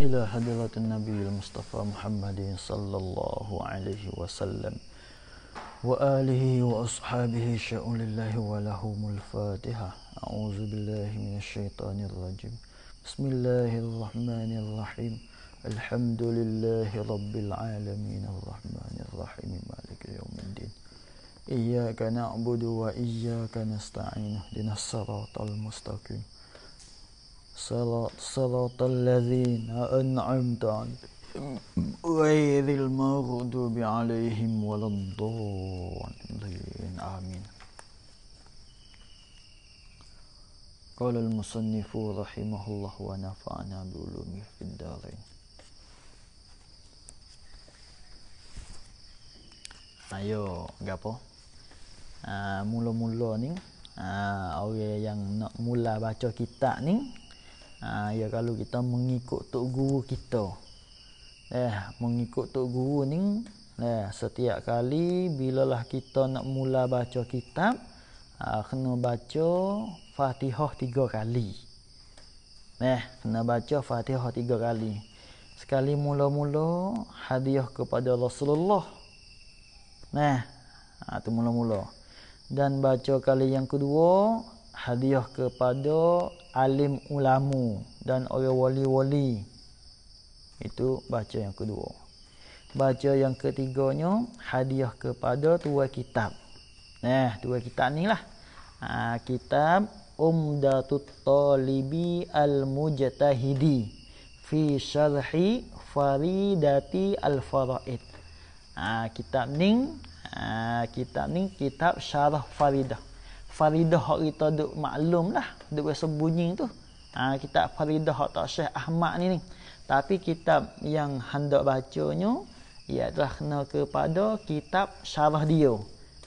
إلى حضرة النبي المصطفى محمد صلى الله عليه وسلم وآله وأصحابه شاء لله ولهم الفاتحة أعوذ بالله من الشيطان الرجيم بسم الله الرحمن الرحيم الحمد لله رب العالمين الرحمن الرحيم مالك يوم الدين إياك نعبد وإياك نستعين اهدنا الصراط المستقيم صراط الذين أنعمت عليهم غير المغضوب عليهم ولا الضالين آمين قال المصنف رحمه الله ونفعنا بعلومه في الدارين Ayo, gapo? Ah, uh, mula-mula ni, ah, uh, orang yang nak mula baca kitab ni, ha, ya kalau kita mengikut tok guru kita eh mengikut tok guru ni eh setiap kali bilalah kita nak mula baca kitab ha, kena baca Fatihah tiga kali eh kena baca Fatihah tiga kali sekali mula-mula hadiah kepada Rasulullah nah eh, ha, tu mula-mula dan baca kali yang kedua hadiah kepada alim ulamu dan orang wali-wali. Itu baca yang kedua. Baca yang ketiganya hadiah kepada tua kitab. Nah, eh, tua kitab ni lah. Ha, kitab Umdatut Talibi Al-Mujtahidi Fi Syarhi Faridati Al-Faraid. Ha, kitab ni ha, kitab ni kitab Syarah Faridah faridah hak kita duk maklum lah duk biasa bunyi tu ha, kitab faridah hak tak Syekh Ahmad ni ni tapi kitab yang hendak bacanya ia adalah kena kepada kitab syarah dia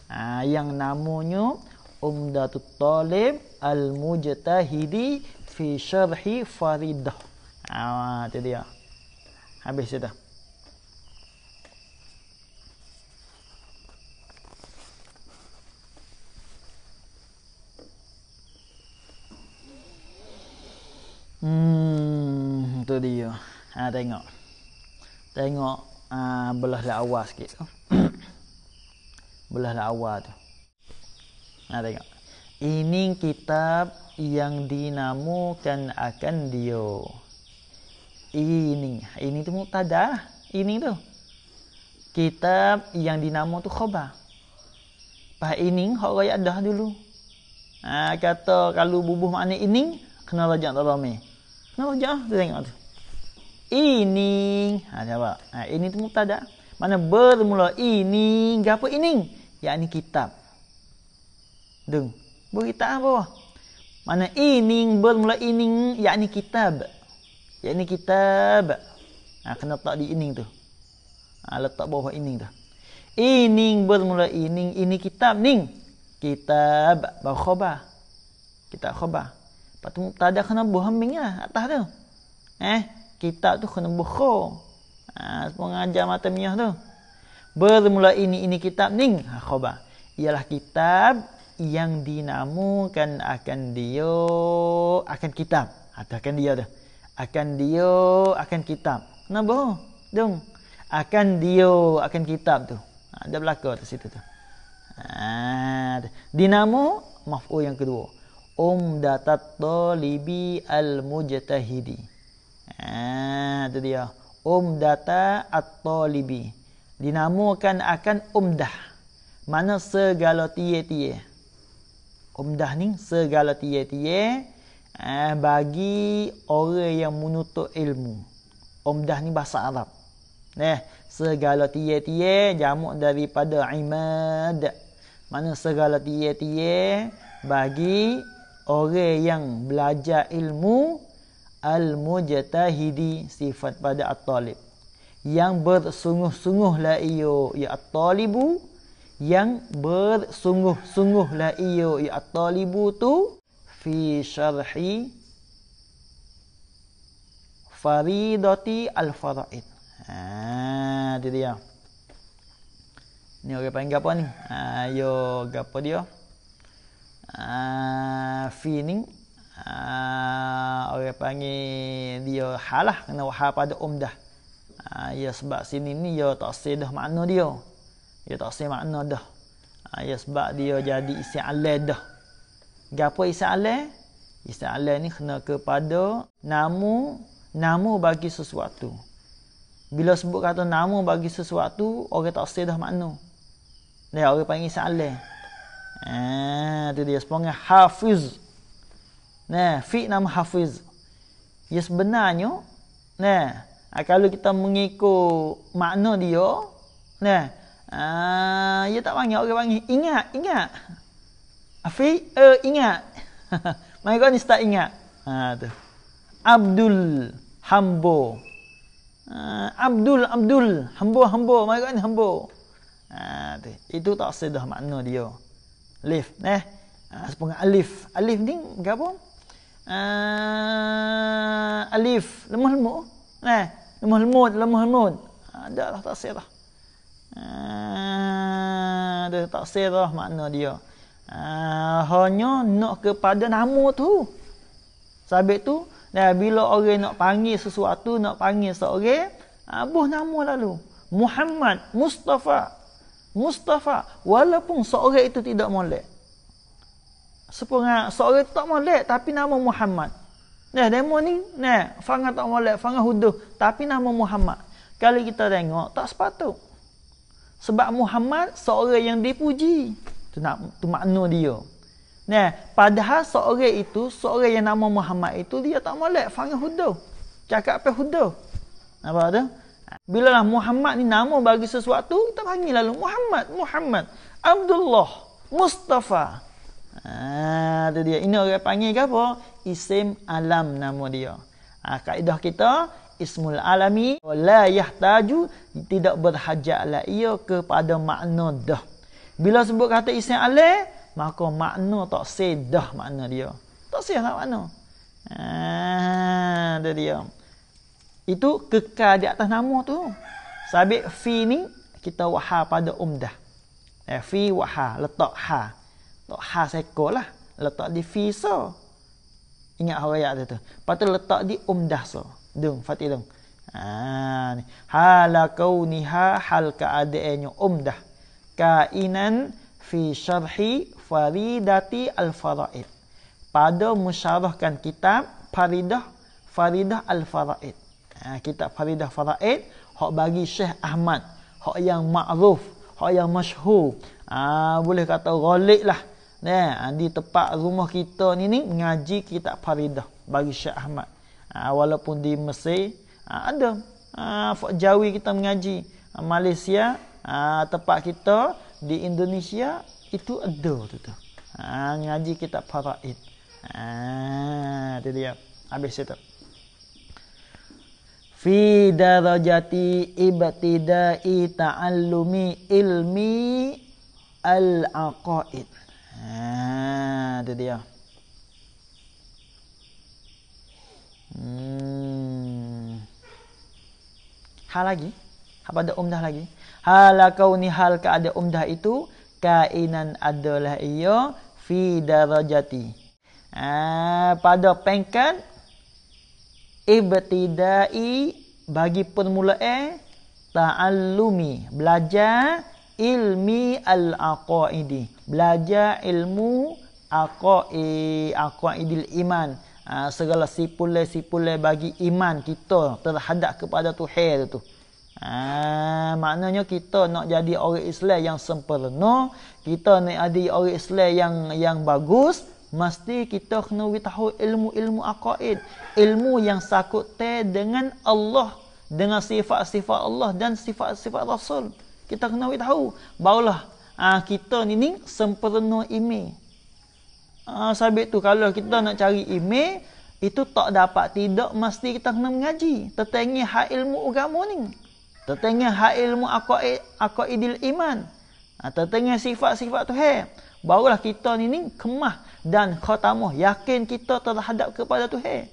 ha, yang namanya Umdatul Talib Al-Mujtahidi fi syarhi faridah ah ha, tu dia habis itu Hmm, tu dia. Ha, tengok. Tengok ha, belah lah awal sikit tu. belah awal tu. Ha, tengok. Ini kitab yang dinamakan akan dia. Ini. Ini tu muktadah. Ini tu. Kitab yang dinamo tu khobar. Pak ini hok raya dah dulu. Ah ha, kata kalau bubuh makna ini kena rajak tak ramai. Nampak je lah. Kita tengok tu. Ini. Ha, jawab. Ha, ini tu mutada. Mana bermula ini. Apa ini? Yang ini kitab. Deng, Berita lah apa? Mana ini bermula ini. Yang ini kitab. Yang ini kitab. Ha, kena letak di ini tu. Ha, letak bawah ini tu. Ini bermula ini. Ini kitab. Ini kitab. Bawah khobar. Kitab khobar. Lepas tu muktada kena buh hambing lah atas tu. Eh, kitab tu kena buh khur. Ha, semua ngajar mata miah tu. Bermula ini, ini kitab ni. Ha, khobar. Ialah kitab yang dinamakan akan dia akan kitab. Atau ha, akan dia tu. Akan dia akan kitab. Kenapa? Dung. Akan dia akan kitab tu. Ha, belakang tu situ tu. Ha, dinamo maf'ul yang kedua umdatat talibi al mujtahidi ah tu dia umdata at talibi dinamakan akan umdah mana segala tiye-tiye umdah ni segala tiye-tiye eh, bagi orang yang menutup ilmu umdah ni bahasa Arab Nah, segala tiye-tiye jamuk daripada imad. Mana segala tiye-tiye bagi orang yang belajar ilmu al-mujtahidi sifat pada at-talib yang bersungguh-sungguhlah ia ya at-talibu yang bersungguh-sungguhlah ia ya at-talibu tu fi syarhi faridati al-faraid ha dia dia ni orang panggil apa ni ha yo gapo dia uh, fi ni uh, orang panggil dia halah kena wah pada umdah uh, ah, ya sebab sini ni ya tak sedah dah makna dia ya tak sedah makna dah uh, ya sebab dia jadi isi alai dah gapo isi alai isi alai ni kena kepada namu, namu bagi sesuatu bila sebut kata nama bagi sesuatu orang tak sah dah makna dan orang panggil isi Ah, itu dia sepanggil hafiz. Nah, fi nama hafiz. Ya sebenarnya nah, ah, kalau kita mengikut makna dia, nah, ah ya tak panggil orang panggil ingat, ingat. Afi ah, uh, eh, ingat. Mai kau ni start ingat. Ha tu. Abdul Hambo. Uh, Abdul Abdul Hambo Hambo. Mai kau ni Hambo. Ha tu. Itu tak sedah makna dia. Alif eh? Ha, ah, sepengar alif Alif ni gabung uh, ah, Alif Lemah lemut eh? Lemah lemut Lemah lemut ah, Ada lah tak lah Ada tak lah makna dia uh, Hanya nak kepada nama tu Sabit tu dan bila orang nak panggil sesuatu, nak panggil seorang, abuh nama lalu. Muhammad, Mustafa, Mustafa walaupun seorang itu tidak molek. Sepunga seorang itu tak molek tapi nama Muhammad. Nah, demo ni, nah, fanga tak molek, fanga huduh tapi nama Muhammad. Kalau kita tengok tak sepatut. Sebab Muhammad seorang yang dipuji. Tu nak tu makna dia. Nah, padahal seorang itu, seorang yang nama Muhammad itu dia tak molek, fanga huduh. Cakap apa huduh? Apa ada? Bilalah Muhammad ni nama bagi sesuatu, kita panggil lalu Muhammad, Muhammad, Abdullah, Mustafa. Ah, ha, dia. Ini orang panggil ke apa? Isim alam nama dia. Ha, kaedah kita, ismul alami, la yahtaju, tidak berhajatlah ia kepada makna dah. Bila sebut kata isim alam, maka makna tak sedah makna dia. Tak sedah makna. Ah, ha, dia. Itu kekal di atas nama tu. Sabit fi ni kita waha pada umdah. Eh, fi waha letak ha. Letak ha sekolah. lah. Letak di fi so. Ingat hari ayat tu. Lepas tu letak di umdah so. Dung, fatih dung. Ha, ni. Halakau niha hal keadaannya umdah. Kainan fi syarhi faridati al-faraid. Pada musyarahkan kitab faridah faridah al-faraid. Ah, kitab Faridah Faraid hak bagi Syekh Ahmad hok yang makruf hak yang masyhur ah boleh kata ghalib lah nah ah, di tempat rumah kita ni ni mengaji kitab Faridah bagi Syekh Ahmad aa, ah, walaupun di Mesir aa, ada ah jawi kita mengaji aa, Malaysia aa, tempat kita di Indonesia itu ada tu tu ngaji kitab faraid ah dia habis itu fi darajati ibtidai ta'allumi ilmi al-aqaid. Ha, ah, tu dia. Hmm. Hal lagi? Apa ada umdah lagi? Hal kau ni hal ke ada umdah itu? Kainan adalah ia fi darajati. Ha, pada pengkat ibtidai bagi permulaan, eh ta'allumi belajar ilmi al-aqaidi belajar ilmu aqaid aqaidil iman ha, segala sipule-sipule bagi iman kita terhadap kepada Tuhan tu ha, maknanya kita nak jadi orang Islam yang sempurna kita nak jadi orang Islam yang yang bagus mesti kita kena tahu ilmu-ilmu akaid ilmu yang sakut te dengan Allah dengan sifat-sifat Allah dan sifat-sifat Rasul kita kena tahu barulah ah uh, kita ni ni sempurna ime uh, ah, sabit tu kalau kita nak cari ime itu tak dapat tidak mesti kita kena mengaji tertengi hak ilmu agama ni tertengi hak ilmu akaid akaidil iman ah uh, tertengi sifat-sifat tu he barulah kita ni ni kemah dan khatamah yakin kita terhadap kepada Tuhan.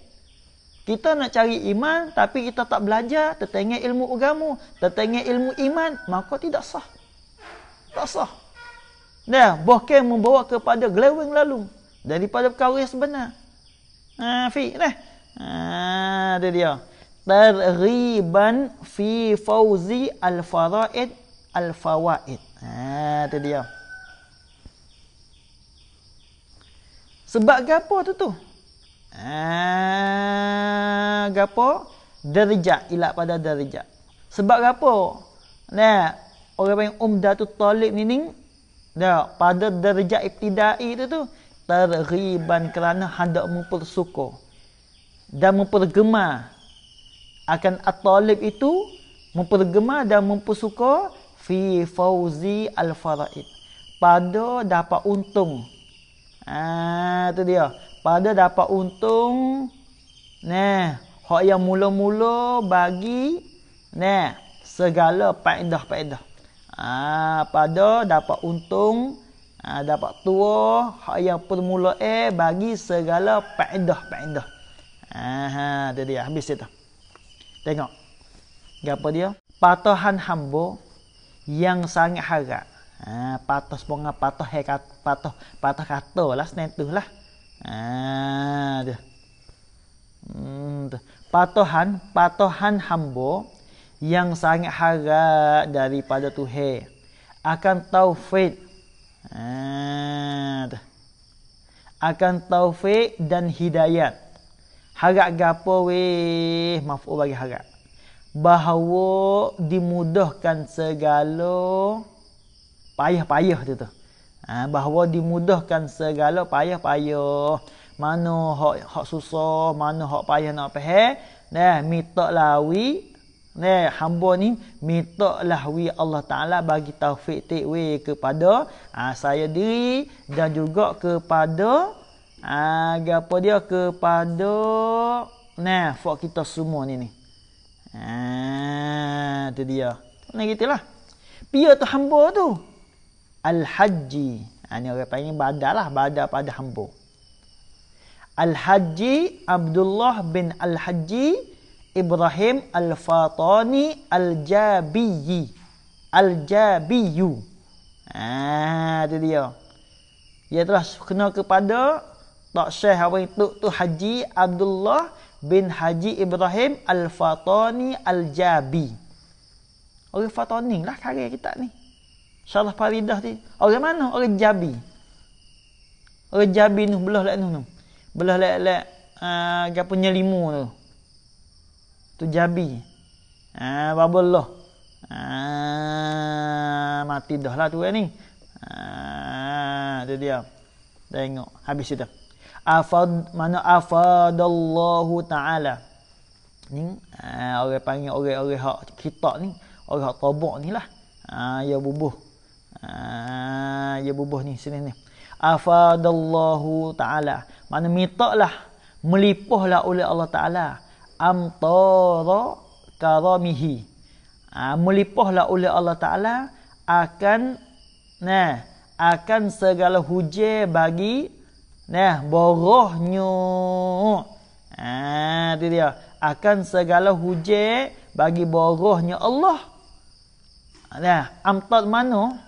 Kita nak cari iman tapi kita tak belajar tertengah ilmu agama, tertengah ilmu iman, maka tidak sah. Tak sah. Dah, bahkan membawa kepada glewing lalu daripada perkara yang sebenar. Ha, fi, dah. Ha, dia dia. Tariban fi fauzi al-faraid al-fawaid. Ha, tu dia. Sebab gapo tu tu? Ah, gapo? Darjat ilat pada darjat. Sebab gapo? Nah, orang panggil umdatul talib ni ning dah pada darjat ibtidai tu tu tergiban kerana hendak mempersuka dan mempergemar akan at-talib itu mempergemar dan mempersuka fi fauzi al-faraid pada dapat untung Ah tu dia. Pada dapat untung nah, hak yang mula-mula bagi nah segala faedah-faedah. Ah ha, pada dapat untung ah dapat tua hak yang permula eh bagi segala faedah-faedah. Ah tu dia habis itu. Tengok. Gapo dia? Patuhan hamba yang sangat harap ha, patos ponga patos he kat patos patos kato lah senetu lah ha, hmm, patohan patohan hambo yang sangat harap daripada tuhe akan taufik ha, akan taufik dan hidayat harap gapo weh maaf bagi harap bahawa dimudahkan segala payah-payah dia tu. Ha, bahawa dimudahkan segala payah-payah. Mana hak hak susah, mana hak payah nak faham. Nah, minta lawi. Nah, hamba ni minta lawi Allah Taala bagi taufik takwe kepada ha, saya diri dan juga kepada ha, apa dia kepada nah, fok kita semua ni ni. Ha, tu dia. Nah gitulah. Pia tu hamba tu. Al-Hajji. Ha, ini orang panggil badar lah. Badar pada hamba. Al-Hajji Abdullah bin Al-Hajji Ibrahim Al-Fatani Al-Jabiyyi. Al-Jabiyyu. Ah, ha, itu dia. Ia telah kena kepada tak syekh apa itu tu Haji Abdullah bin Haji Ibrahim Al-Fatani Al-Jabi. Orang Fatani lah karya kita ni. Salah paridah ni orang mana? Orang Jabi. Orang Jabi ni belah lek tu. Belah lek lek a uh, apa nyelimu tu. Tu Jabi. Ah uh, babullah. Uh, mati dah lah tu ni. Ah tu dia. Tengok habis itu. Afad mana afadallahu taala. Ni uh, orang panggil orang-orang hak kitab ni, orang hak tabak ni lah. Ah ya bubuh Ha, ya bubuh ni sini ni. Afadallahu taala. Mana mitaklah melipahlah oleh Allah taala amtara karamihi. Ha, ah, melipahlah oleh Allah taala akan nah akan segala hujan bagi nah borohnya. Ah, itu dia. Akan segala hujan bagi borohnya Allah. Nah, amtad mana?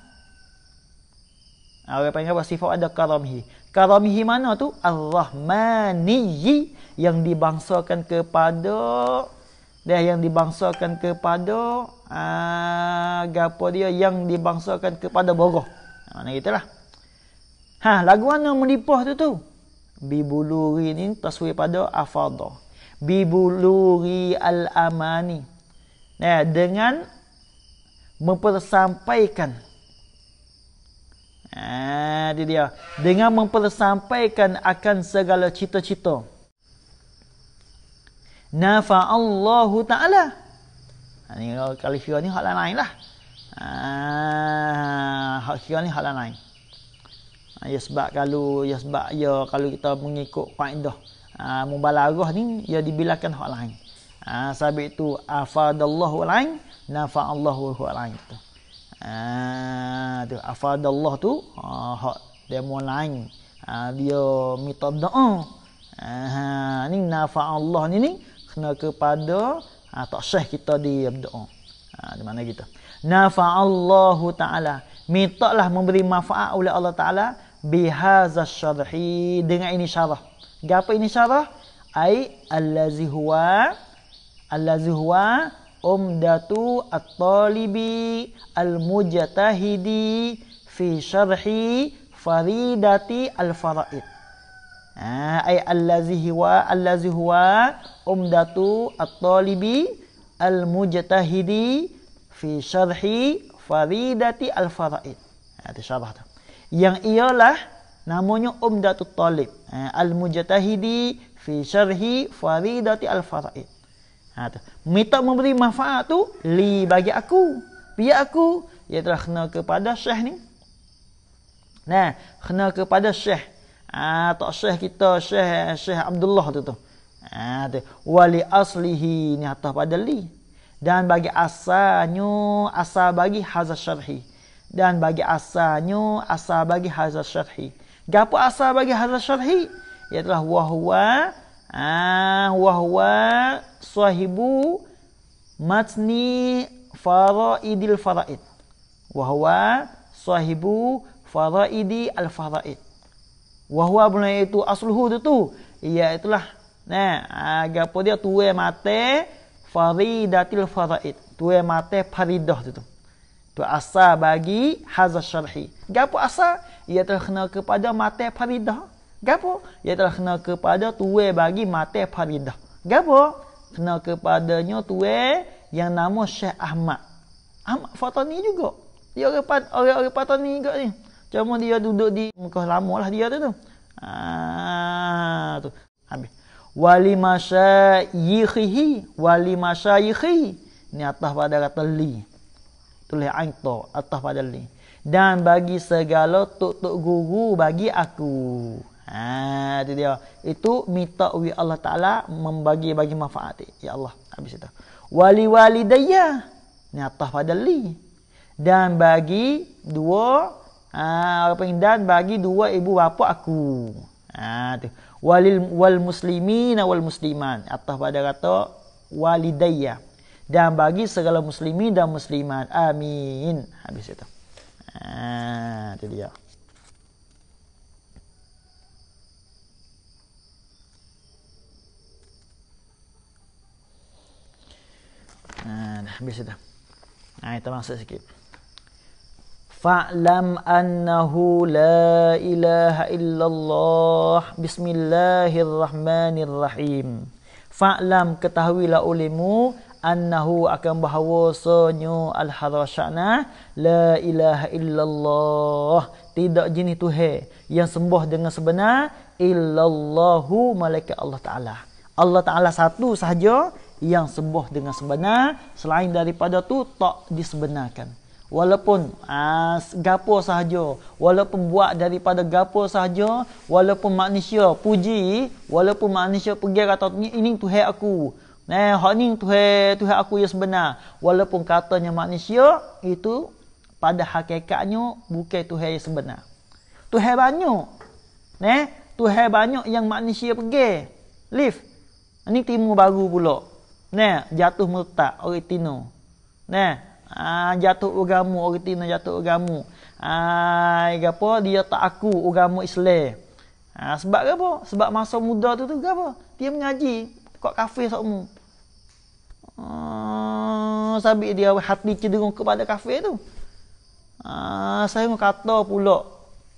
Ha, orang panggil apa? Sifat ada karamhi. Karamhi mana tu? Allah maniyi yang dibangsakan kepada dia yang dibangsakan kepada agapo ha, uh, dia yang dibangsakan kepada bogoh. Mana ha, gitulah. Ha, lagu mana melipah tu tu? Bibuluri ni taswi pada afadha. Bibuluri al-amani. Nah, dengan mempersampaikan Ha, dia dia. Dengan mempersampaikan akan segala cita-cita. Nafa Allahu Ta'ala. Ha, ni kalau kira ni hak lain lah. Ha, hak kira ni hak lain. Ha, ya sebab kalau ya sebab ya kalau kita mengikut kaedah ha, mubalaghah ni ya dibilakan hak lain. Ha, sabit tu afadallahu lain nafa Allahu lain. Tu. Ha, Ah tu Allah tu ah dia mulai ah dia minta doa. Ah ni nafa Allah ni ni kena kepada ah tak syah kita di doa. Ah di mana kita? Nafa Allah taala mintalah memberi manfaat oleh Allah taala bihaza syarhi dengan ini syarah. Gapa ini syarah? Ai allazi huwa allazi huwa umdatu at-talibi al-mujtahidi fi syarhi faridati al-faraid. Ha, ay allazi huwa allazi huwa umdatu at-talibi al-mujtahidi fi syarhi faridati al-faraid. Ha, itu syarah tu. Yang ialah namanya umdatu talib ha, al-mujtahidi fi syarhi faridati al-faraid. Ha, tu. Minta memberi manfaat tu li bagi aku. Biar aku ya telah kena kepada syekh ni. Nah, kena kepada syekh. Ah ha, tok syekh kita syekh syekh Abdullah tu tu. Ha, tu. Wali aslihi ni atas pada li. Dan bagi asalnya asa bagi haza syarhi. Dan bagi asalnya asa bagi haza syarhi. Gapo asa bagi haza syarhi? Ya telah wahwa Ah, wahwa sahibu matni faraidil faraid. Wahwa sahibu faraidi al faraid. Wahwa bunyi itu asluhu itu Ia itulah. Nah, agapo ah, dia tuwe mate faridatil faraid. Tuwe mate faridah itu tu. asa bagi hazas syarhi. Gapo asa? Ia terkenal kepada mate faridah. Gapo? Ia telah kena kepada tuwe bagi mati Faridah. Gapo? Kena kepadanya tuwe yang nama Syekh Ahmad. Ahmad Fatani juga. Dia orang-orang Fatani juga ni. Cuma dia duduk di Mekah lama lah dia tu. tu. Ah tu. Habis. Wali masyayikhihi. Wali masyayikhi. Ni atas pada kata li. Tulis angto. Atas pada li. Dan bagi segala tuk-tuk guru bagi aku. Ha itu dia. Itu minta wi Allah Taala membagi-bagi manfaat. Ya Allah, habis itu. Wali walidayya ni atas pada li. Dan bagi dua ha apa dan bagi dua ibu bapa aku. Ha tu. Walil wal muslimina wal musliman atas pada kata walidayya dan bagi segala muslimin dan muslimat. Amin. Habis itu. Ah, ha, itu dia. habis sudah. Nah, kita masuk sikit. Fa'lam annahu la ilaha illallah bismillahirrahmanirrahim. Fa'lam ketahuilah olehmu annahu akan bahawasanya al-harasyana la ilaha illallah. Tidak jenis Tuhan yang sembah dengan sebenar illallahu malaikat Allah Ta'ala. Allah Ta'ala satu sahaja yang sembuh dengan sebenar selain daripada tu tak disebenarkan walaupun uh, gapo sahaja walaupun buat daripada gapo sahaja walaupun manusia puji walaupun manusia pergi kata ini tuhan aku Nah, eh, hak ni tuhan tuhan aku yang sebenar. Walaupun katanya manusia itu pada hakikatnya bukan tuhan yang sebenar. Tuhan banyak. Nah, eh, tuhan banyak yang manusia pergi. Lift. Ini timu baru pula. Nah, jatuh merta orang Tino. Nah, jatuh agama orang Tino jatuh agama. Ah, gapo dia tak aku agama Islam. Ha, sebab apa? Sebab masa muda tu tu apa? Dia mengaji kat kafe sokmu. Ah, uh, dia hati cenderung kepada kafe tu. Ah, saya mau kata pula.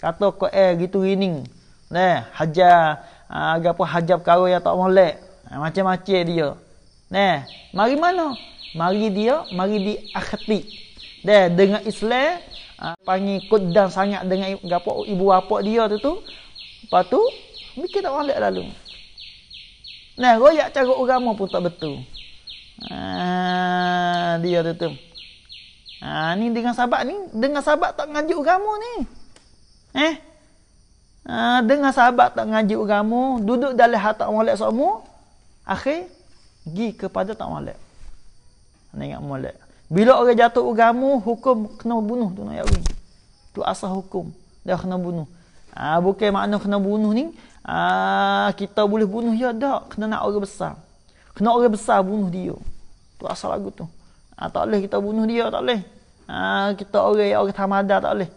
Kata ko eh gitu rining. Nah, hajar uh, apa hajab karo yang tak molek. Ah, macam-macam dia. Nah, mari mana? Mari dia, mari di akhti. Nah, dengan Islam, uh, ah, panggil kudan sangat dengan gapo ibu bapa dia tu tu. Lepas tu, mikir tak boleh lalu. Nah, royak cara agama pun tak betul. Ah, dia tu tu. Ah, ni dengan sahabat ni, dengan sahabat tak ngaji agama ni. Eh? Ah, dengan sahabat tak ngaji agama, duduk dalam hatak wala semua. Akhir gi kepada tak malak. Anak ingat malak. Bila orang jatuh ugamu hukum kena bunuh tu nak yawi. Tu asal hukum. Dia kena bunuh. Ah bukan makna kena bunuh ni, ah kita boleh bunuh ya tak. Kena nak orang besar. Kena orang besar bunuh dia. Tu asal lagu tu. Ah tak boleh kita bunuh dia, tak boleh. Ah kita orang yang orang tamada tak boleh.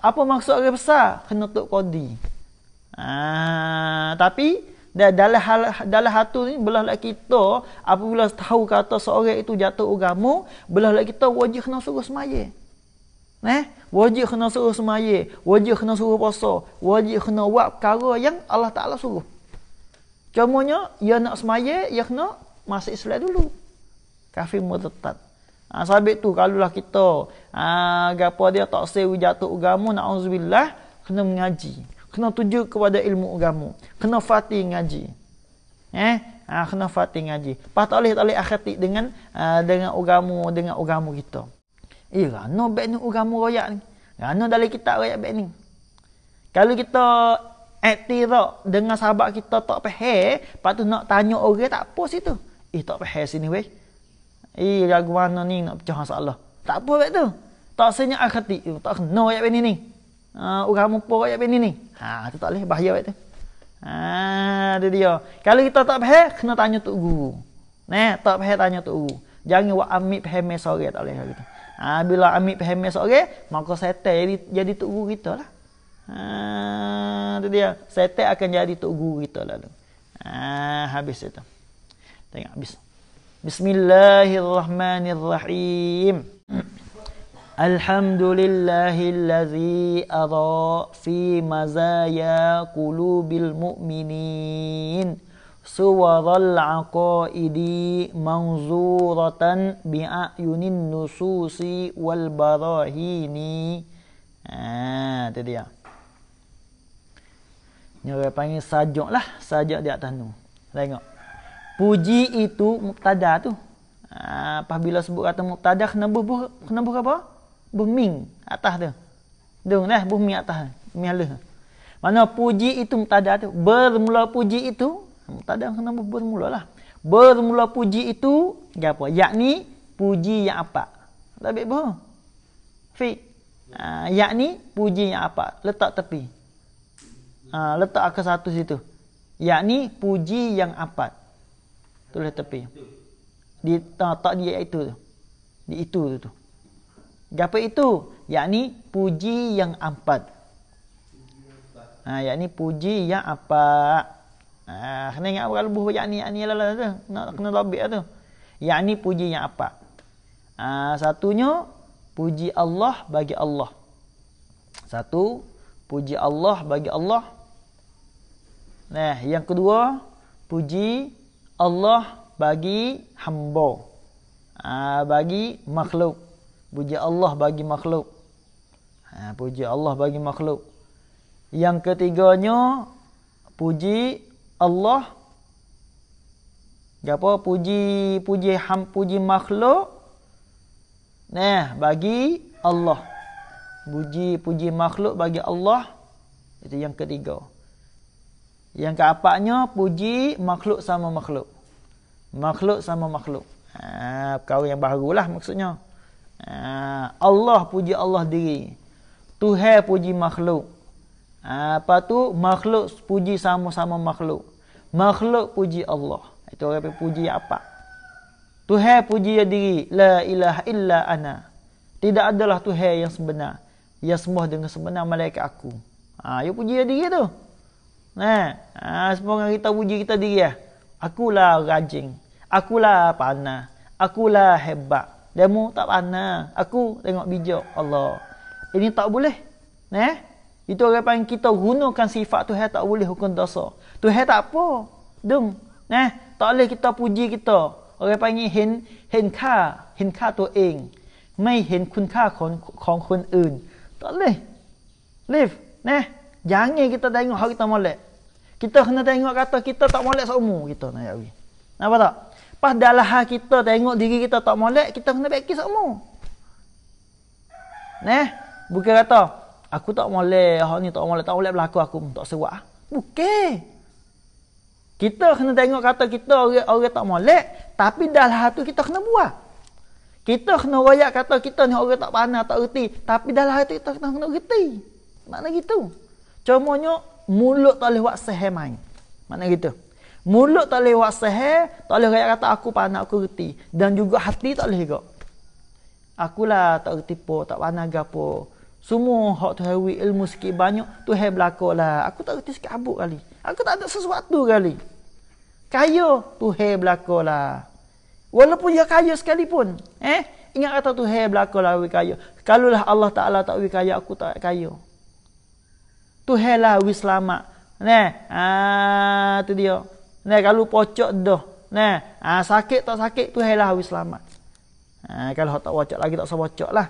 Apa maksud orang besar? Kena tok kodi. Ah tapi dan dalam hal dalam hatu ni belah lah kita apabila tahu kata seorang itu jatuh agama belah lah kita wajib kena suruh semaya eh wajib kena suruh semaya wajib kena suruh puasa wajib kena buat perkara yang Allah Taala suruh cumanya ia nak semaya ia kena masuk Islam dulu kafir mutatat ha, sabit tu kalau lah kita ha, gapo dia tak sewi jatuh agama na'udzubillah kena mengaji kena tuju kepada ilmu agama kena fati ngaji eh ha, kena fati ngaji pas tak boleh tak boleh akhati dengan uh, dengan agama dengan agama kita eh rana baik ni agama royak ni rana dalam kita royak baik ni kalau kita aktirak dengan sahabat kita tak faham lepas tu nak tanya orang tak apa situ eh tak faham sini weh eh lagu mana ni nak pecah masalah tak apa baik tu tak senyap akhati eh, tak kena royak baik ni ni Uh, ah, orang mumpul rakyat bini ni. Ha tu tak boleh bahaya waktu tu. Ha dia dia. Kalau kita tak faham kena tanya tok guru. Nah, tak faham tanya tok guru. Jangan buat ambil faham sore tak boleh gitu. Ha bila ambil faham sore maka setan jadi jadi tok guru kita lah. Ha tu dia. Setan akan jadi tok guru kita lah. Ha habis itu. Tengok habis. Bismillahirrahmanirrahim. Hmm. الحمد لله الذي أضاء في مزايا قلوب المؤمنين سوض العقائد منظورة بأعين النصوص والبراهين Itu dia Ini orang panggil sajak lah Sajak di atas tu Tengok Puji itu muktadah tu Ah, Apabila sebut kata muktadah Kena buh, kena buh apa? Bumi, atas tu. Dung dah bumi atas. Mialah. Mana puji itu mutada tu. Bermula puji itu. Mutada kena bermula lah. Bermula puji itu. Ya apa? Yakni puji yang apa? Tak baik bahu. Fi. Ha, yakni puji yang apa? Letak tepi. Ha, letak ke satu situ. Yakni puji yang apa? Tulis tepi. Di tak, tak dia itu. Di itu tu. tu. Apa itu? Yakni puji yang empat. Ha, yakni puji yang apa? Ha, kena ingat kalau buh yakni yakni lah tu. Nak kena tabik lah tu. Yakni puji yang apa? Ha, satunya, puji Allah bagi Allah. Satu, puji Allah bagi Allah. Nah, yang kedua, puji Allah bagi hamba. Ha, bagi makhluk. Puji Allah bagi makhluk. Ha, puji Allah bagi makhluk. Yang ketiganya, puji Allah. Apa? Puji, puji, ham, puji makhluk. Nah, bagi Allah. Puji, puji makhluk bagi Allah. Itu yang ketiga. Yang keempatnya, puji makhluk sama makhluk. Makhluk sama makhluk. Ha, kau yang baru maksudnya. Ah, Allah puji Allah diri. Tuhan puji makhluk. Apa ah, tu? Makhluk puji sama-sama makhluk. Makhluk puji Allah. Itu orang yang puji apa? Tuhan puji ya diri. La ilaha illa ana. Tidak adalah Tuhan yang sebenar. Yang sembah dengan sebenar malaikat aku. Ha, dia puji ya diri tu. Nah, ha, semua orang kita puji kita diri ya. Akulah rajin. Akulah panah. Akulah hebat. Demo tak panas. Aku tengok bijak Allah. Ini tak boleh. neh? Itu orang panggil kita gunakan sifat tu tak boleh hukum dosa. Tu tak apa. Dung. Neh? Tak boleh kita puji kita. Orang panggil hen hen ka, hen ka tu eng. Mai hen kun ka kon kon kun eun. Tak boleh. Live. Neh. Jangan kita tengok hak kita molek. Kita kena tengok kata kita tak molek seumur kita nak yawi. Nampak tak? Padahal hal kita tengok diri kita tak molek, kita kena baik kisah kamu. Nah, bukan kata, aku tak molek, hal ni tak molek, tak molek berlaku aku, tak sewa. Bukan. Kita kena tengok kata kita orang, orang tak molek, tapi dalam hal tu kita kena buat. Kita kena rayak kata kita ni orang tak pandai, tak erti. Tapi dalam hati kita kena kena erti. Maknanya gitu. Cuma mulut tak boleh buat sehemai. Maknanya gitu. Mulut tak boleh wasah, tak boleh rakyat kata aku panah, aku reti. Dan juga hati tak boleh juga. Akulah tak reti pun, tak panah apa. Semua hak tu hari ilmu sikit banyak, tu hari belakang lah. Aku tak reti sikit abuk kali. Aku tak ada sesuatu kali. Kaya, tu hari belakang lah. Walaupun dia kaya sekalipun. Eh? Ingat kata tu hari belakang lah, awi kaya. Kalau lah Allah Ta'ala tak awi kaya, aku tak kaya. Tu hari lah, awi selamat. Ne? Ah, tu dia. Nah, kalau pocok dah. Nah, ha, sakit tak sakit tu hailah habis selamat. Ha, kalau tak pocok lagi tak usah lah.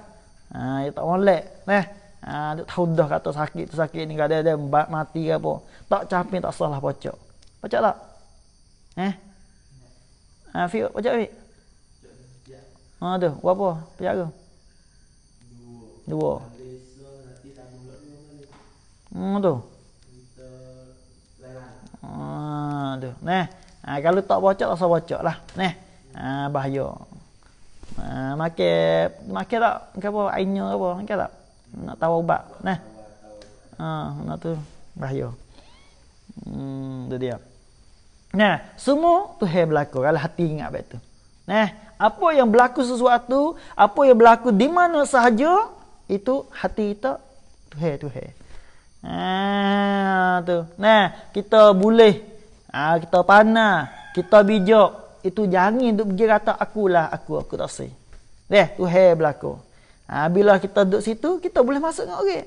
Ha, dia tak molek. Nah. Ha, dia tahu dah kata sakit tu sakit ni kada ada mbak mati ke apa. Tak capek tak salah pocok. Pocok tak? Eh? Ha, fi pocok fi. Ha tu, buat apa? Penjara. Dua. Dua. Hmm tu. tu nah ha, kalau tak bocok rasa bocok lah nah ha, bahaya ha, make make tak ke apa ainya apa ke tak nak tahu ubat nah ha, nak tu bahaya hmm tu dia nah semua tu hebat berlaku kalau hati ingat baik tu nah apa yang berlaku sesuatu apa yang berlaku di mana sahaja itu hati kita tu hebat tu hebat ha, Ah tu. Nah, kita boleh Ah ha, kita panah, kita bijak. Itu jangan duk pergi kata akulah aku aku tak sahih. Deh, tu hair berlaku. Ha, bila kita duduk situ, kita boleh masuk dengan orang.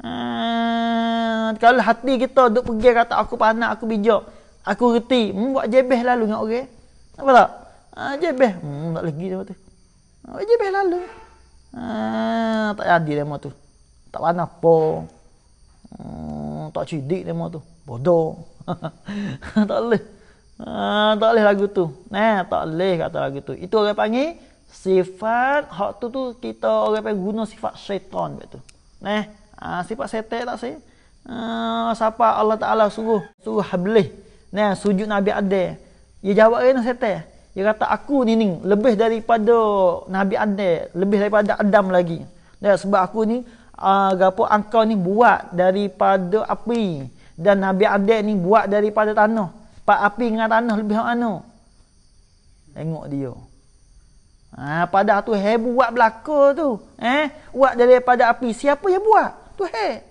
Ah, hmm, kalau hati kita duduk pergi kata aku panah aku bijak, aku reti, hmm, buat jebeh lalu dengan orang. Apa tak? Ha, jebeh. Hmm, tak lagi dia tu. Buat jebeh lalu. Hmm, tak jadi dia tu. Tak panas apa. Hmm, tak cidik dia tu. Bodoh. tak boleh. Ah, tak boleh lagu tu. Nah, tak boleh kata lagu tu. Itu orang panggil sifat hak tu tu kita orang panggil guna sifat syaitan begitu. Nah, ah, sifat setan tak sih? Ah, siapa Allah Taala suruh suruh hablih. Nah, sujud Nabi Adam. Dia jawab kena setan. Dia kata aku ni ning lebih daripada Nabi Adam, lebih daripada Adam lagi. Nah, sebab aku ni ah, gapo angkau ni buat daripada api dan Nabi Adil ni buat daripada tanah. Pak api dengan tanah lebih mana? Tengok dia. Ha, pada tu he buat berlaku tu. Eh, buat daripada api. Siapa yang buat? Tu he.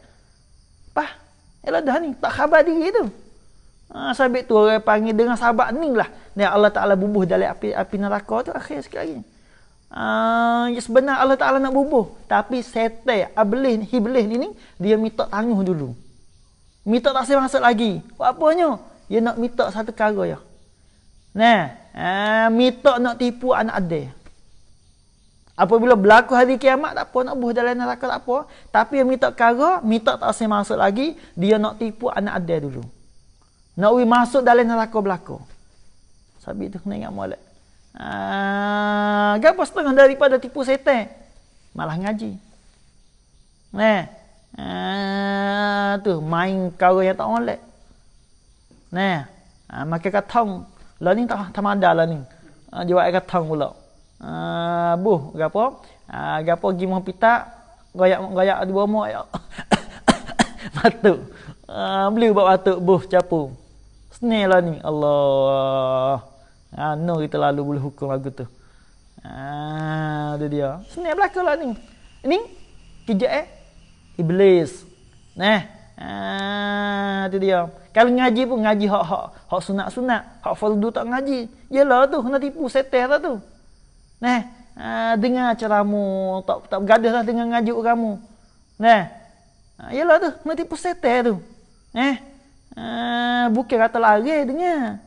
Pah. Ela dah ni tak khabar diri tu. Ha, sabit tu orang panggil dengan sahabat ni lah. Ni Allah Ta'ala bubuh dari api api neraka tu akhir sekali. Ha, ya sebenarnya Allah Ta'ala nak bubuh. Tapi setel, ablih, hiblih ni ni, dia minta tangguh dulu. Minta tak saya masuk lagi. Apa apanya? Dia nak minta satu kara ya. Nah, eh, minta nak tipu anak adik. Apabila berlaku hari kiamat tak apa nak buh dalam neraka tak apa, tapi yang minta kara, minta tak saya masuk lagi, dia nak tipu anak adik dulu. Nak we masuk dalam neraka belaka. Sabit tu kena ingat molek. Ah, gapo setengah daripada tipu setan? Malah ngaji. Nah, Ah, tu main kau yang tak boleh. Ne, ah, makai katong, lo lah ni tak tak ada lah ni. Ah, jiwa ai katong pula. Ah, bu, gapo? Ah, gapo gi mo pita, goyak goyak di bomo ayo. Batu. Ah, beli buat batu, buh capu. Sne lo lah ni, Allah. Ah, no kita lalu boleh hukum lagu tu. Ah, dia dia. Sne belaka ni. Ini kejap eh iblis neh ah tu dia kalau ngaji pun ngaji hak hak hak sunat sunat hak fardu tak ngaji yalah tu kena tipu setan lah tu neh ah dengar ceramu tak tak lah dengan ngaji kamu neh ah yalah tu kena tipu setan tu neh ah bukan kata lari dengar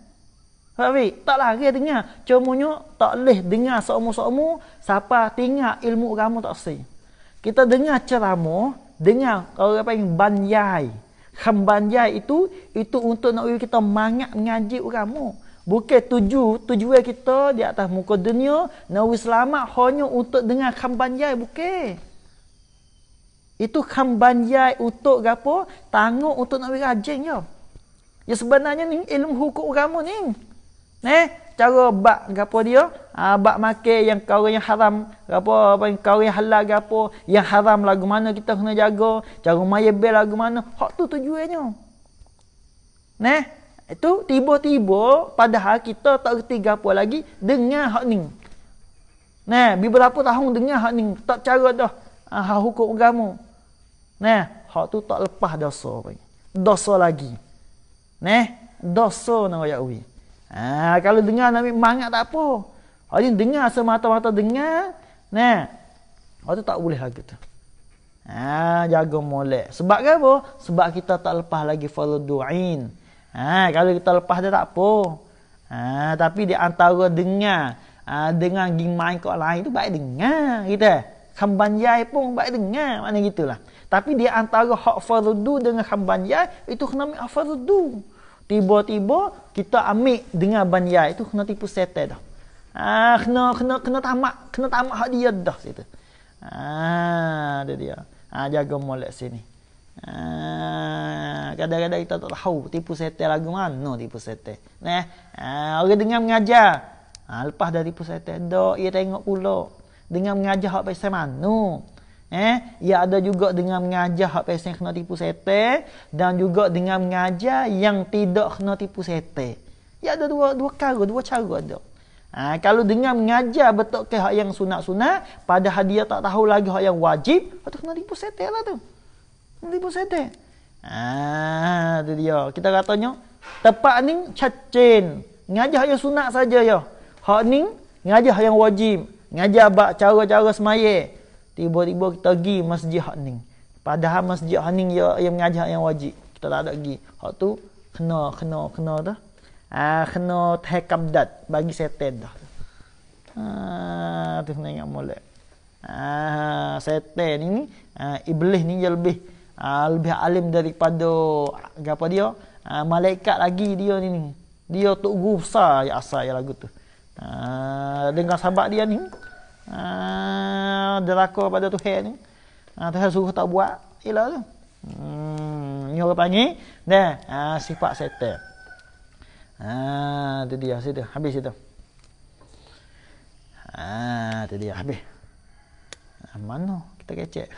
tapi tak lari dengar cumanya tak leh dengar seumur-seumur siapa tinggal ilmu kamu tak sih kita dengar ceramah Dengar orang panggil banyai. Kham banyai itu itu untuk nak kita mangat mengaji agama. Bukan tuju, tujuan kita di atas muka dunia nak selamat hanya untuk dengar kham banyai bukan. Itu kham banyai untuk apa Tanggung untuk nak rajin ya. Ya sebenarnya ni ilmu hukum agama ni. Eh, cara bab gapo dia ha, bab makan yang kau yang haram gapo apa yang kau yang halal gapo yang haram lah lagu mana kita kena jaga cara bel lagu mana hak tu tujuannya neh itu tiba-tiba padahal kita tak reti gapo lagi dengar hak ni neh beberapa tahun dengar hak ni tak cara dah ha, hukum agama neh hak tu tak lepas dosa dosa lagi neh dosa nak ya uih Ha, kalau dengar nak ambil mangat tak apa. Hari dengar semata-mata dengar. Nah. Hari tu tak boleh lah kita. Ha, jaga molek. Sebab ke apa? Sebab kita tak lepas lagi follow du'in. Ha, kalau kita lepas dia tak apa. Ha, tapi di antara dengar. Ha, dengar gimana main kau lain tu baik dengar kita. Kambanjai pun baik dengar. Mana gitulah. Tapi dia antara hak fardu dengan kambanjai. Itu kena ambil fardu tiba-tiba kita ambil dengan banyak itu kena tipu setan dah. Ah kena kena kena tamak, kena tamak hak dia dah situ. Ah dia dia. Ah jaga molek sini. Ah kadang-kadang kita tak tahu tipu setan lagu mana tipu setan. Nah, ah, orang dengar mengajar. Ah lepas dari tipu setan dah, ia tengok pula dengan mengajar hak pasal mana. Eh, ia ada juga dengan mengajar hak pesan kena tipu sete dan juga dengan mengajar yang tidak kena tipu setan. Ia ada dua dua cara, dua cara ada. Ha, kalau dengan mengajar betul ke hak yang sunat-sunat, pada hadiah tak tahu lagi hak yang wajib, itu kena tipu setan lah tu. Kena tipu setan. Ha, ah, tu dia. Kita katanya tepat ni cacin. Ngajar hak yang sunat saja ya. Hak ni ngajar hak yang wajib. Ngajar bab cara-cara semaya tiba-tiba kita pergi masjid Hening. Padahal masjid Hening ya yang, mengajar yang wajib. Kita tak ada pergi. Hak tu kena kena kena dah. Ah uh, kena tahkam dad bagi setan dah. Ah uh, tu kena ingat molek. Ah uh, setan ini uh, iblis ni dia lebih uh, lebih alim daripada apa dia? Uh, malaikat lagi dia ni. Dia tok guru besar ya asal ya lagu tu. Ah uh, dengan sahabat dia ni Ah, dia lakar pada Tuhan ni. Ha, ah, Tuhan suruh tak buat. Ila tu. Hmm, ni orang panggil. Dan ha, ah, sifat setan. Ha, tu dia. Situ. Habis itu. Ah, tu dia. Habis. Ha, mana? Kita kecek.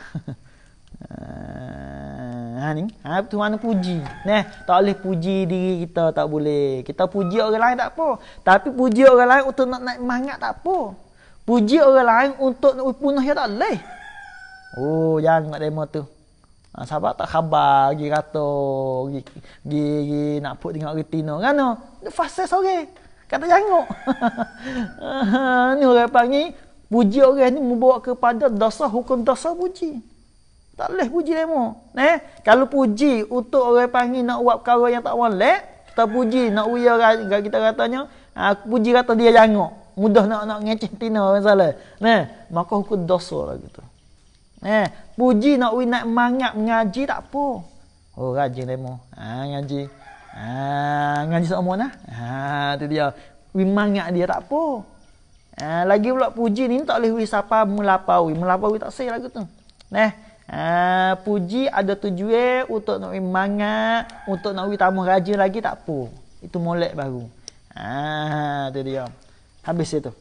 ha, ni. Ha, tu mana puji. Nah, tak boleh puji diri kita. Tak boleh. Kita puji orang lain tak apa. Tapi puji orang lain untuk nak naik mangat tak apa puji orang lain untuk punah yang tak boleh. Oh, yang nak demo tu. Ha, sahabat tak khabar pergi kata, pergi, pergi, nak put tengok retina. Kenapa? Dia fasa sore. Kata jangok. ni orang panggil, puji orang ni membawa kepada dosa, hukum dosa puji. Tak boleh puji demo. Eh? Kalau puji untuk orang panggil nak buat perkara yang tak boleh, kita puji nak uya kita katanya, aku ah, puji kata dia jangok mudah nak nak ngeceh tina masalah. Nah, maka hukum dosa lah gitu. Nah, puji nak wi nak mangat ngaji tak apa. Oh rajin demo. Ha ngaji. Ha ngaji sama nah. Ha tu dia. Wi mangat dia tak apa. Ha lagi pula puji ni tak boleh wi siapa melapau, melapau tak sah lah gitu. Nah, ha puji ada tujuan untuk nak wi mangat, untuk nak wi tambah rajin lagi tak apa. Itu molek baru. Ah, ha, tu dia. Habis itu.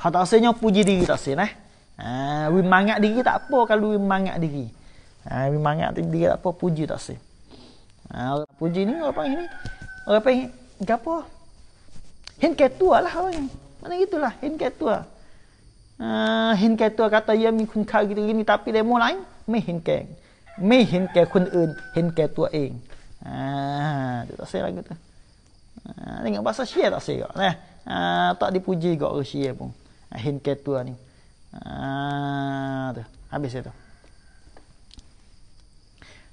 Hak tak sayang puji diri tak sayang eh. Ha, wi mangak diri tak apa kalau wi mangak diri. Ha, wi mangak diri tak apa puji tak sayang. Ha, puji ni apa ini, ni. Orang panggil gapo? Hin ketua lah orang Mana gitulah hin ketua. Ha, hin ketua kata ya mi kun kau gitu gini tapi demo lain me hin ke. Me hin ke kun eun, hin ke tua eng. Ha, tak sayang lagi tu. Say Ha, tengok pasal Syiah tak serak lah. Eh? Ha, tak dipuji juga orang Syiah pun. Ah, Hin ketua ni. Ah, ha, Habis itu.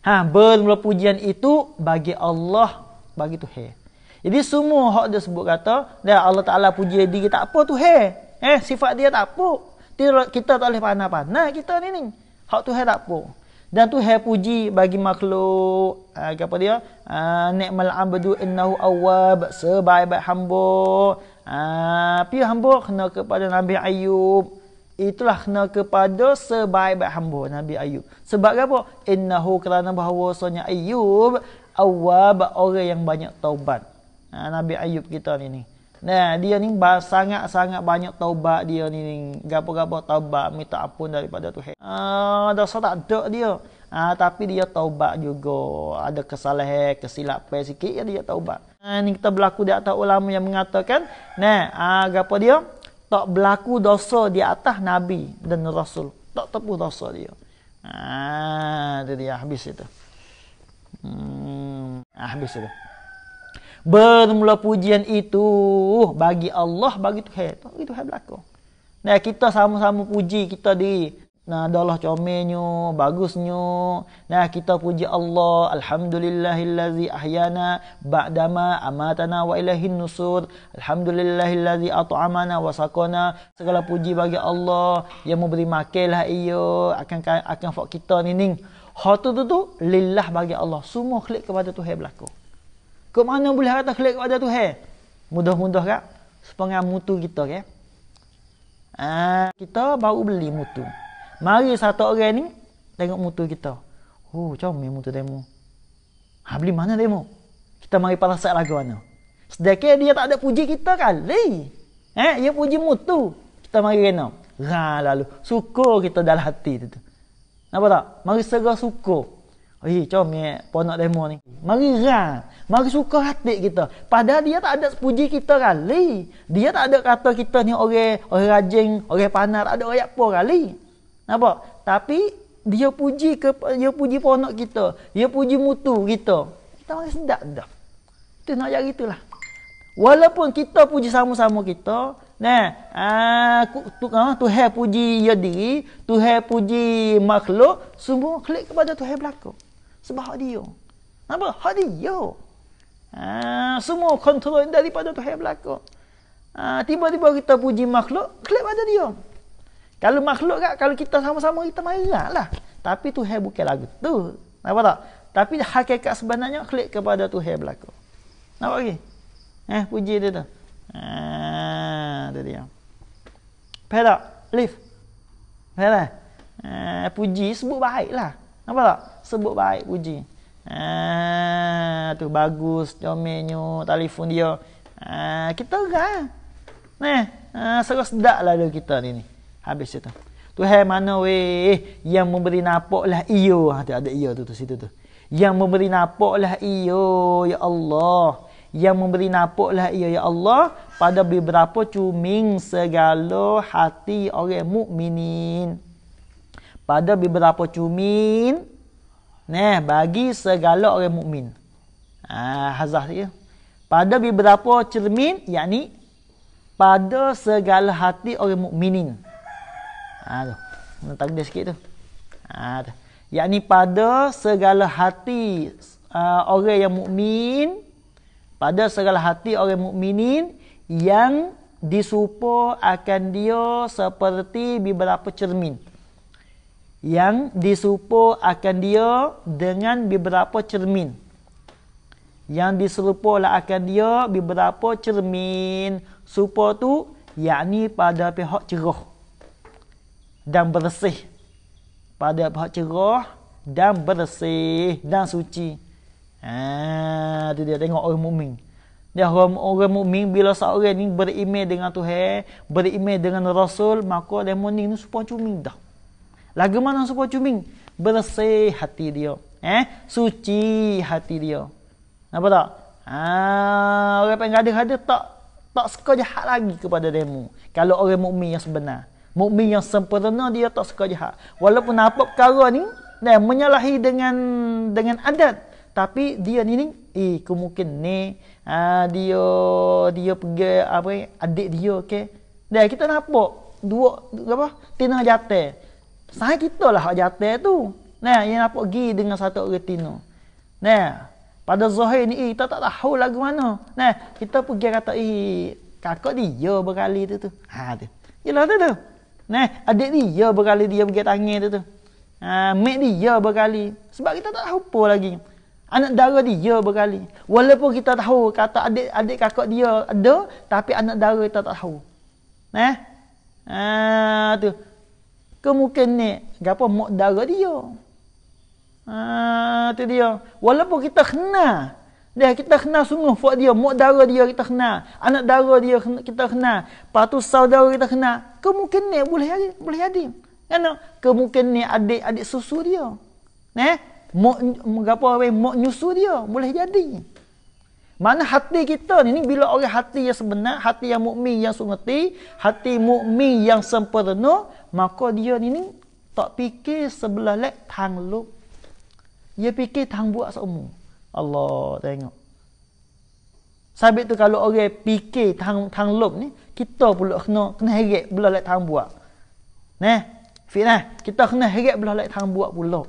Ha, bermula pujian itu bagi Allah, bagi Tuhan. Jadi semua hak dia sebut kata, dah Allah Taala puji diri tak apa Tuhan. Eh, sifat dia tak apa. Kita tak boleh panah-panah kita ni ni. Hak Tuhan tak apa dan tu hai puji bagi makhluk uh, apa dia uh, ha, ni'mal abdu innahu awab sebaik-baik hamba uh, ha, pi hamba kena kepada Nabi Ayub itulah kena kepada sebaik-baik hamba Nabi Ayub sebab apa innahu kerana bahawasanya Ayub awab orang yang banyak taubat uh, Nabi Ayub kita ni ni uh, Nah, dia ni sangat-sangat banyak taubat dia ni. Gapo-gapo taubat minta ampun daripada Tuhan. Ah, uh, dosa tak ada dia. Ah, uh, tapi dia taubat juga. Ada kesalahan, kesilapan sikit ya dia taubat. Ah, uh, ni kita berlaku di atas ulama yang mengatakan, nah, ah, uh, gapo dia tak berlaku dosa di atas nabi dan rasul. Tak tepu dosa dia. Ah, uh, dia habis itu. Hmm, habis itu. Bermula pujian itu bagi Allah, bagi Tuhan. itu Tuhan berlaku. Nah, kita sama-sama puji kita di Nah, adalah comelnya, bagusnya. Nah, kita puji Allah. Alhamdulillahillazi ahyana ba'dama amatana wa ilahin nusur. Alhamdulillahillazi at'amana wa sakona. Segala puji bagi Allah yang memberi makanlah iyo akan akan fak kita nining. Hatu tu tu lillah bagi Allah. Semua klik kepada Tuhan berlaku. Ke mana boleh harta khalik kepada Tuhan? Mudah-mudah kak, Sepengah mutu kita kan? Ha, kita baru beli mutu. Mari satu orang ni tengok mutu kita. Oh, huh, comel mutu demo. Ha, beli mana demo? Kita mari palasak lagu mana? Sedekah dia tak ada puji kita kali. Eh, dia puji mutu. Kita mari kena. Ha, lalu. Syukur kita dalam hati tu. tu. Nampak tak? Mari segera syukur. Eh, comel ponok demo ni. Mari ha. Mari suka hati kita. Padahal dia tak ada puji kita kali. Dia tak ada kata kita ni orang orang rajin, orang panas, tak ada orang apa kali. Nampak? Tapi dia puji ke dia puji ponok kita. Dia puji mutu kita. Kita mari sedap dah. Tu nak jadi itulah. Walaupun kita puji sama-sama kita, nah, aku ah, tu kan tu hai puji dia ya diri, tu hai puji makhluk, semua klik kepada tu hai belaka. Sebab dia. Nampak? dia. Ha, semua kontrol daripada Tuhan yang berlaku. Ha, tiba-tiba kita puji makhluk, klik pada dia. Kalau makhluk kan, kalau kita sama-sama kita marah lah. Tapi Tuhan bukan lagu tu. Nampak tak? Tapi hakikat sebenarnya klik kepada Tuhan yang berlaku. Nampak lagi? Eh, puji dia tu. Ha, dia dia. Faham tak? Lif. Faham tak? Eh, puji sebut baik lah. Nampak tak? Sebut baik puji. Ah, tu bagus comelnya telefon dia. Ah, kita kan. Neh, ah, ah serus sedak lah dia kita ni ni. Habis tu. Tu hai mana weh eh, yang memberi napak lah iyo. Ha, tu ada iyo tu tu situ tu. Yang memberi napak lah iyo ya Allah. Yang memberi napak lah iyo ya Allah pada beberapa cuming segala hati orang mukminin. Pada beberapa cuming Nah, bagi segala orang mukmin. Ah, ha, hazah dia. Pada beberapa cermin, yakni pada segala hati orang mukminin. Ah, ha, tu. Mentak dia sikit tu. Ah, ha, tu. Yakni pada segala hati uh, orang yang mukmin, pada segala hati orang mukminin yang disupo akan dia seperti beberapa cermin yang disupo akan dia dengan beberapa cermin. Yang disupo lah akan dia beberapa cermin. supo tu, yakni pada pihak cerah dan bersih. Pada pihak cerah dan bersih dan suci. Ha, tu dia tengok orang mukmin. Dia orang, orang mukmin bila seorang ni beriman dengan Tuhan, beriman dengan Rasul, maka dia ni supo cumi dah. Lagu mana supaya cuming? Bersih hati dia. Eh, suci hati dia. Apa tak? Ah, orang yang ada ada tak tak suka jahat lagi kepada demo. Kalau orang mukmin yang sebenar, mukmin yang sempurna dia tak suka jahat. Walaupun apa perkara ni dan menyalahi dengan dengan adat, tapi dia ni ni eh kemungkinan ni ah, dia dia pergi apa adik dia okey. Dan kita nampak dua apa tinah jatuh. Sah kita lah hak jatuh tu. Nah, yang nak pergi dengan satu orang tino. Nah, pada Zohir ni, kita eh, tak tahu lagu mana. Nah, kita pergi kata, eh, kakak dia ya berkali tu tu. Ha, tu. Yalah tu tu. Nah, adik dia ya berkali dia pergi tangan tu tu. Ha, mak dia ya berkali. Sebab kita tak tahu apa lagi. Anak dara dia berkali. Walaupun kita tahu kata adik adik kakak dia ada, tapi anak dara kita tak tahu. Nah, ha, tu kemungkinan ni apa mak darah dia ha tu dia walaupun kita kena, dia kita kena sungguh fak dia mak darah dia kita kena, anak darah dia kita kena, patu saudara kita kenal kemungkinan ni boleh jadi boleh jadi kan kemungkinan ni adik-adik susu dia ne mak we mak nyusu dia boleh jadi mana hati kita ni, ni bila orang hati yang sebenar, hati yang mukmin yang sungeti, hati mukmin yang sempurna, maka dia ni, ni tak fikir sebelah lek tang lu. Dia fikir tang buat seumur. Allah tengok. Sabit tu kalau orang fikir tang tang lu ni, kita pula kena kena heret belah lek tang buat. Nah, fitnah. Kita kena heret belah lek tang buat pula.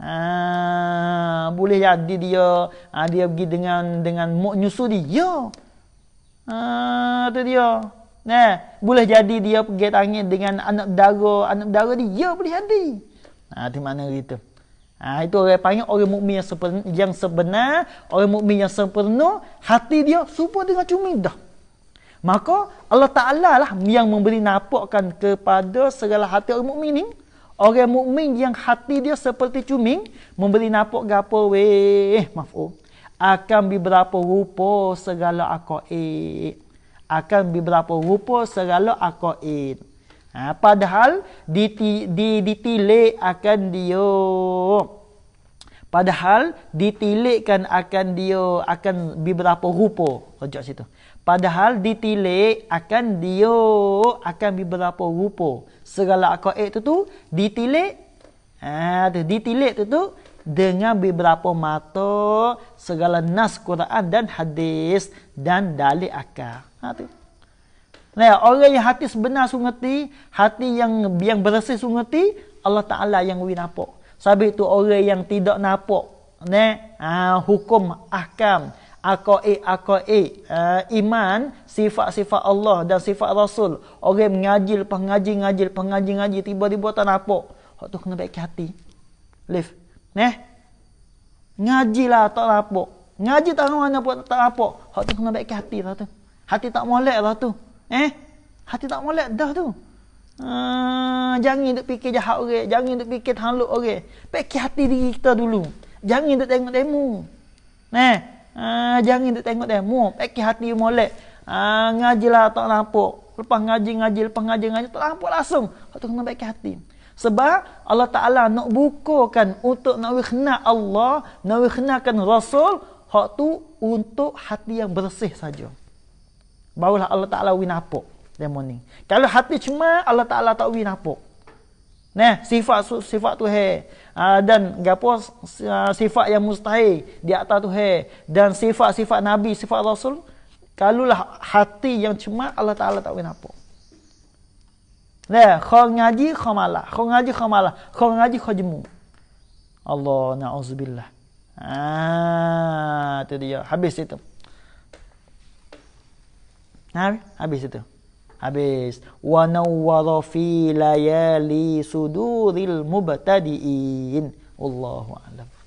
Ha, boleh jadi dia ha, dia pergi dengan dengan mok nyusu dia. Ya. Ha, tu dia. Nah, boleh jadi dia pergi tangis dengan anak dara, anak dara dia ya, boleh jadi. Ha, di mana gitu. Ha, itu orang panggil orang mukmin yang, yang sebenar, orang mukmin yang sempurna, hati dia serupa dengan cumi dah. Maka Allah Ta'ala lah yang memberi napakkan kepada segala hati orang mukmin ni. Orang mukmin yang hati dia seperti cuming memberi napak gapo weh oh akan berapa rupa segala akaid akan berapa rupa segala akaid ha, padahal di di ditilik akan dia padahal ditilikkan akan dia akan berapa rupa rojak situ padahal ditilik akan dia akan berapa rupa segala akaid tu tu ditilik ah ditilik tu tu dengan beberapa mata segala nas Quran dan hadis dan dalil akal. Ha tu. Nah, orang yang hati sebenar sungeti, hati yang yang bersih sungeti, Allah Taala yang wi nampak. Sebab itu orang yang tidak nampak, nah, ha, hukum ahkam akaid-akaid uh, eh, iman, sifat-sifat Allah dan sifat Rasul. Orang mengaji lepas mengaji, mengaji lepas mengaji, mengaji tiba-tiba tak nampak. Hak tu kena baik hati. Live. Neh. Ngajilah tak nampak. Ngaji tak nampak apa tak nampak. Hak tu kena baik hati lah tu. Hati tak molek lah tu. Eh? Hati tak molek dah tu. Hmm, jangan duk fikir jahat orang, jangan duk fikir tanluk orang. Baik hati diri kita dulu. Jangan duk tengok demo. Neh. Ha, jangan dia tengok dia. Mu, pakai hati molek. Ha, ah, ngajilah tak nampak. Lepas ngaji, ngaji. Lepas ngaji, ngaji. Tak nampak langsung. Kau tu kena pakai hati. Sebab Allah Ta'ala nak bukakan untuk nak wikna Allah, nak wiknakan Rasul, hak tu untuk hati yang bersih saja. Barulah Allah Ta'ala winapok. Demo ni. Kalau hati cuma Allah Ta'ala tak winapok. Nah, sifat sifat tu he ah, dan gapo ah, sifat yang mustahil di atas tu he dan sifat-sifat nabi sifat rasul kalulah hati yang cemat Allah Taala tak kenapa. napa. Nah, kau ngaji kau malah, kau ngaji kau malah, kau ngaji kau jemu. Allah na'uzubillah. Ah, tu dia habis itu. Nah, habis itu. Habis wa nawwara fi layali suduril mubtadiin. Wallahu a'lam.